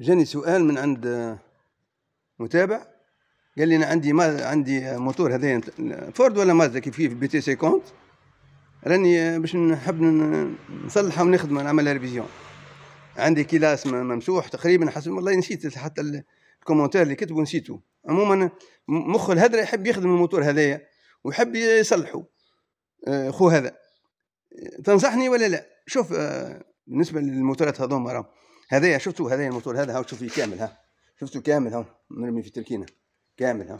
جاني سؤال من عند متابع قال لي انا عندي ما عندي موتور هذايا فورد ولا مازدا كيف كيف بي تي 50 راني باش نحب نصلحها ونخدمه نعملها ريفيزيون عندي كلاس ممسوح تقريبا حسب والله نسيت حتى الكومنتار اللي كتبوا نسيته عموما مخ الهدره يحب يخدم الموتور هذايا ويحب يصلحه آه، خو هذا تنصحني ولا لا شوف آه، بالنسبه للموتورات هذوما راهم هذايا شفتوا هذايا الموتور هذا هاو شوفوا كامل ها شفتوا كامل هاو مرمي في التركينه كامل ها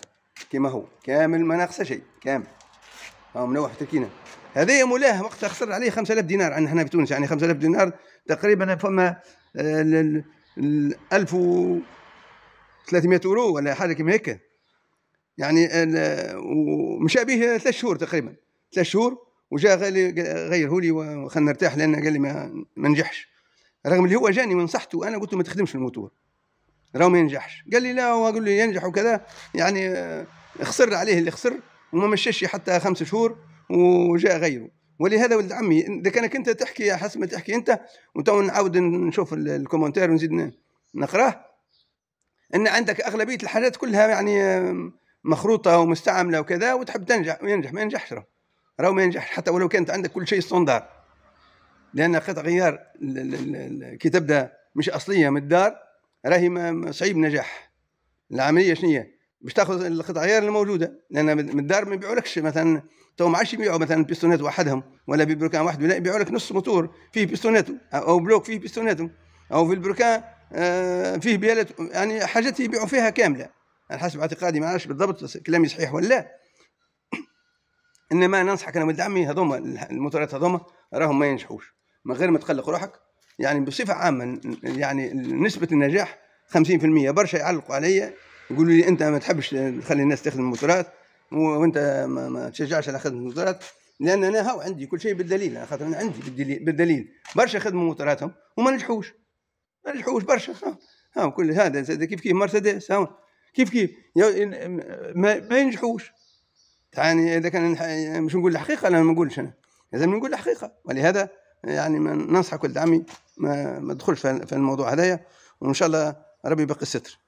كما هو كامل ما ناقصه شيء كامل ها منوح في التركينه هذايا مولاه وقتها خسر عليه 5000 دينار عندنا هنا في تونس يعني 5000 دينار تقريبا فما 1300 آه، اورو ولا حاجه كيما هيك يعني ومشى به ثلاث شهور تقريبا ثلاث شهور وجا غيره لي وخلنا نرتاح لان قال لي ما نجحش رغم اللي هو جاني من صحته انا قلت له ما تخدمش الموتور راهو ما ينجحش قال لي لا هو قال لي ينجح وكذا يعني آه، خسر عليه اللي خسر وما مشاش حتى خمس شهور وجاء غيره ولهذا ولد عمي اذا كانك انت تحكي حسب ما تحكي انت وتو نعاود نشوف الكومنتير ونزيد نقراه ان عندك اغلبيه الحاجات كلها يعني آه، مخروطه ومستعمله وكذا وتحب تنجح وينجح ما ينجحش راهو ما ينجحش حتى ولو كانت عندك كل شيء ستوندار لان قطع غيار كي تبدا مش اصليه من الدار راهي صعيب نجاح العمليه شنو هي؟ باش تاخذ القطع غيار الموجوده لان من الدار ما يبيعولكش مثلا تو ما عادش يبيعوا مثلا بيستونات وحدهم ولا ببركان واحد ولا يبيعوا لك نص موتور فيه بيستونات او بلوك فيه بيستونات او في البركان آه، فيه بيالات يعني حاجات يبيعوا فيها كامله على حسب اعتقادي ما عرفش بالضبط كلامي صحيح ولا لا انما ننصحك انا ولد عمي هذوما الموتورات هذوما راهم ما ينجحوش من غير ما تقلق روحك يعني بصفه عامه يعني نسبه النجاح 50% برشا يعلقوا عليا يقولوا لي انت ما تحبش تخلي الناس تخدم الموتورات وانت ما, تشجعش على خدمه الموتورات لان انا هاو عندي كل شيء بالدليل انا خاطر انا عندي بالدليل بالدليل برشا خدموا موتوراتهم وما نجحوش ما نجحوش برشا ها كل هذا كيف كيف مرسيدس ها كيف كيف ما, ما ينجحوش يعني اذا كان مش نقول الحقيقه انا ما نقولش انا لازم نقول الحقيقه ولهذا يعني ننصح كل دعمي ما ما تدخلش في الموضوع هذايا وان شاء الله ربي يبقي الستر